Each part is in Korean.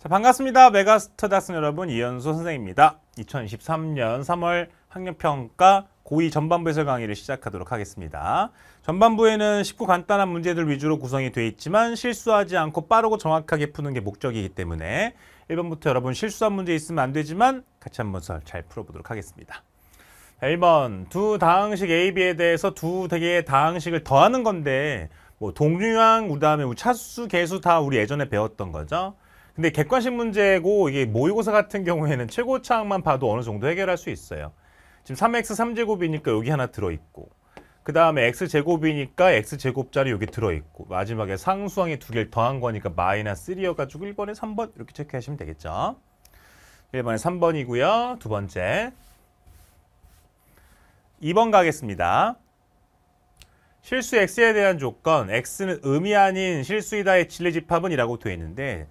자, 반갑습니다. 메가스터다스 여러분 이현수 선생입니다. 2023년 3월 학력평가 고2 전반부 해설 강의를 시작하도록 하겠습니다. 전반부에는 쉽고 간단한 문제들 위주로 구성이 되어 있지만 실수하지 않고 빠르고 정확하게 푸는 게 목적이기 때문에 1번부터 여러분 실수한 문제 있으면 안 되지만 같이 한번 잘 풀어보도록 하겠습니다. 1번 두 다항식 A, B에 대해서 두 개의 다항식을 더하는 건데 뭐 동류항, 그 다음에 차수 개수 다 우리 예전에 배웠던 거죠. 근데 객관식 문제고 이게 모의고사 같은 경우에는 최고 차항만 봐도 어느 정도 해결할 수 있어요. 지금 3x 3제곱이니까 여기 하나 들어있고 그 다음에 x제곱이니까 x제곱짜리 여기 들어있고 마지막에 상수항이 두 개를 더한 거니까 마이너스 3여가지고 1번에 3번 이렇게 체크하시면 되겠죠. 1번에 3번이고요. 두 번째 2번 가겠습니다. 실수 x에 대한 조건, x는 음이 아닌 실수이다의 진례집합은 이라고 되어 있는데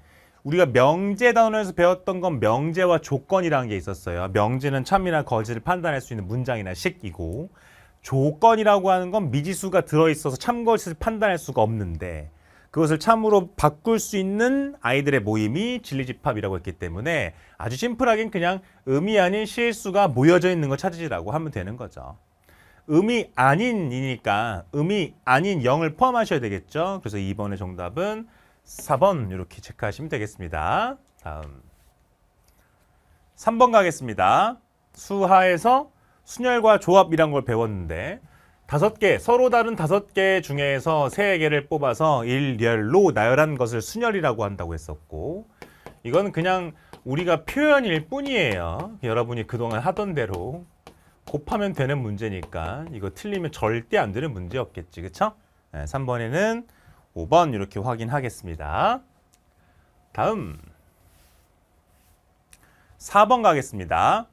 우리가 명제 단원에서 배웠던 건 명제와 조건이라는 게 있었어요. 명제는 참이나 거짓을 판단할 수 있는 문장이나 식이고 조건이라고 하는 건 미지수가 들어있어서 참거짓을 판단할 수가 없는데 그것을 참으로 바꿀 수 있는 아이들의 모임이 진리집합이라고 했기 때문에 아주 심플하긴 그냥 음이 아닌 실수가 모여져 있는 걸 찾으시라고 하면 되는 거죠. 음이 아닌이니까 음이 아닌 영을 포함하셔야 되겠죠. 그래서 2번의 정답은 4번 이렇게 체크하시면 되겠습니다. 다음 3번 가겠습니다. 수하에서 순열과 조합이란 걸 배웠는데 다섯 개 서로 다른 다섯 개 중에서 세 개를 뽑아서 일렬로 나열한 것을 순열이라고 한다고 했었고 이건 그냥 우리가 표현일 뿐이에요. 여러분이 그동안 하던 대로 곱하면 되는 문제니까 이거 틀리면 절대 안 되는 문제였겠지. 그쵸? 네, 3번에는 5번 이렇게 확인하겠습니다. 다음 4번 가겠습니다.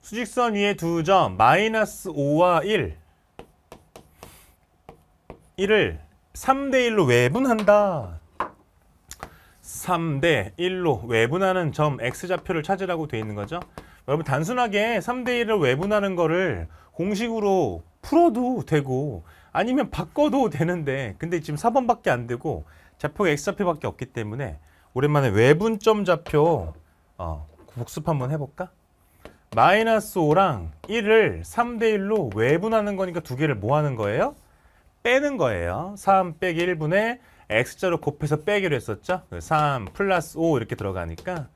수직선 위에 두점 마이너스 5와 1 1을 3대1로 외분한다. 3대1로 외분하는 점 x좌표를 찾으라고 되어 있는 거죠. 여러분 단순하게 3대1을 외분하는 거를 공식으로 풀어도 되고 아니면 바꿔도 되는데 근데 지금 4번밖에 안 되고 좌표가 x좌표밖에 없기 때문에 오랜만에 외분점 좌표 어, 복습 한번 해볼까? 마이너스 5랑 1을 3대 1로 외분하는 거니까 두 개를 뭐 하는 거예요? 빼는 거예요. 3 빼기 1분의 x자로 곱해서 빼기로 했었죠. 3 플러스 5 이렇게 들어가니까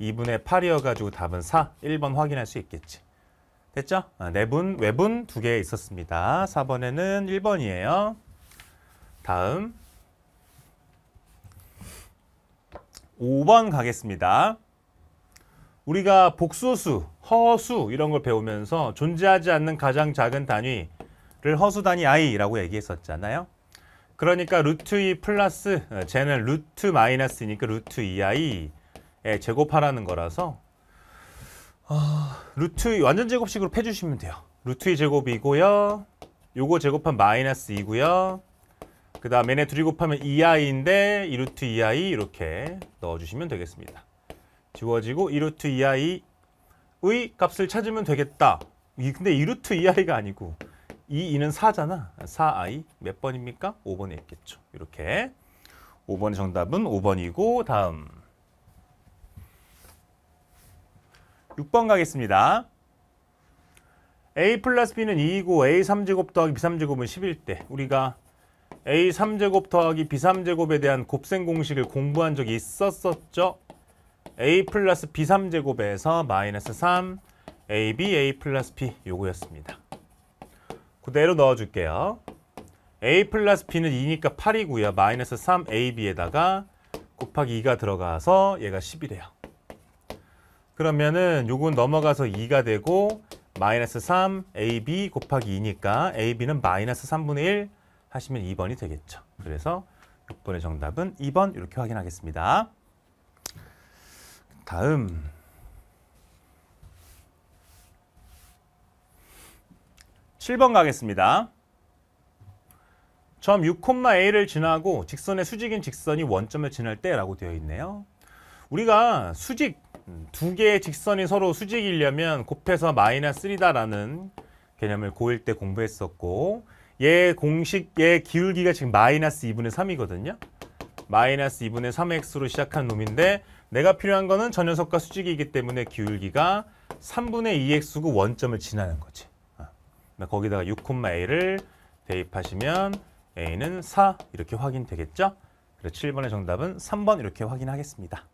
2분의 8이어가지고 답은 4, 1번 확인할 수 있겠지. 됐죠? 내분, 아, 네 외분 네 두개 있었습니다. 4번에는 1번이에요. 다음 5번 가겠습니다. 우리가 복소수, 허수 이런 걸 배우면서 존재하지 않는 가장 작은 단위를 허수 단위 i라고 얘기했었잖아요. 그러니까 루트 2 플러스 어, 쟤는 루트 마이너스니까 루트 2i에 제곱하라는 거라서 아... 루트 완전 제곱식으로 해주시면 돼요. 루트 의 제곱이고요. 요거 제곱한 마이너스 2고요. 그 다음 얘네 둘이 곱하면 2i인데 2루트 2i 이렇게 넣어주시면 되겠습니다. 지워지고 2루트 2i의 값을 찾으면 되겠다. 근데 2루트 2i가 아니고 2, 이는 4잖아. 4i 몇 번입니까? 5번에 있겠죠. 이렇게 5번의 정답은 5번이고 다음 6번 가겠습니다. a 플러스 b는 2이고 a 3제곱 더하기 b 3제곱은 11대 우리가 a 3제곱 더하기 b 3제곱에 대한 곱셈 공식을 공부한 적이 있었었죠. a 플러스 b 3제곱에서 마이너스 3 ab a 플러스 b 요거였습니다. 그대로 넣어줄게요. a 플러스 b는 2니까 8이고요. 마이너스 3ab에다가 곱하기 2가 들어가서 얘가 10이래요. 그러면은 요건 넘어가서 2가 되고 마이너스 3 AB 곱하기 2니까 AB는 마이너스 3분의 1 하시면 2번이 되겠죠. 그래서 6번의 정답은 2번 이렇게 확인하겠습니다. 다음 7번 가겠습니다. 점 6,A를 지나고 직선의 수직인 직선이 원점을 지날 때라고 되어 있네요. 우리가 수직 두 개의 직선이 서로 수직이려면 곱해서 마이너스 3다라는 개념을 고1 때 공부했었고 얘 공식의 기울기가 지금 마이너스 2분의 3이거든요. 마이너스 2분의 3x로 시작한 놈인데 내가 필요한 거는 저 녀석과 수직이기 때문에 기울기가 3분의 2x고 원점을 지나는 거지. 아, 그러니까 거기다가 6,a를 대입하시면 a는 4 이렇게 확인되겠죠? 그래서 7번의 정답은 3번 이렇게 확인하겠습니다.